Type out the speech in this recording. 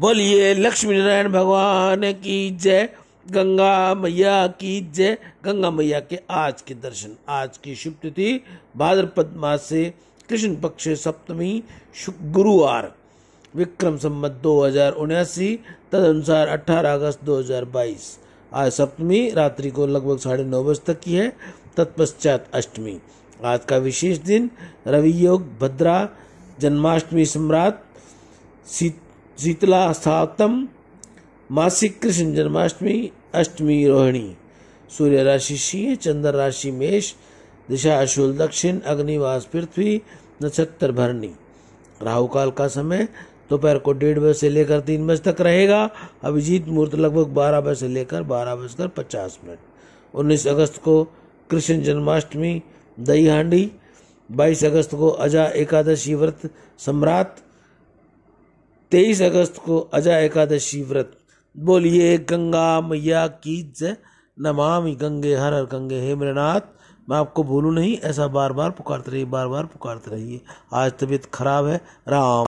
बोलिए लक्ष्मी नारायण भगवान की जय गंगा मैया की जय गंगा मैया के आज के दर्शन आज की शुभ तिथि भाद्रपद मास से कृष्ण पक्ष सप्तमी गुरुवार विक्रम संबत दो हजार उन्यासी तदनुसार अठारह अगस्त 2022 आज सप्तमी रात्रि को लगभग साढ़े नौ बजे तक की है तत्पश्चात अष्टमी आज का विशेष दिन रवि योग भद्रा जन्माष्टमी सम्राट शीतला सातम मासिक कृष्ण जन्माष्टमी अष्टमी रोहिणी सूर्य राशि सिंह चंद्र राशि मेष दिशा अशुल दक्षिण अग्निवास पृथ्वी नक्षत्र भरणी राहु काल का समय दोपहर को डेढ़ बजे से लेकर तीन बजे तक रहेगा अभिजीत मुहूर्त लगभग बारह बजे से लेकर बारह बजकर पचास मिनट उन्नीस अगस्त को कृष्ण जन्माष्टमी दही हांडी बाईस अगस्त को अजा एकादशी व्रत सम्राट तेईस अगस्त को अजा एकादशी व्रत बोलिए गंगा मैया की जय नमामि गंगे हर हर गंगे हे मृनाथ मैं आपको भूलूँ नहीं ऐसा बार बार पुकारते रहिए बार बार पुकारते रहिए आज तबीयत खराब है राम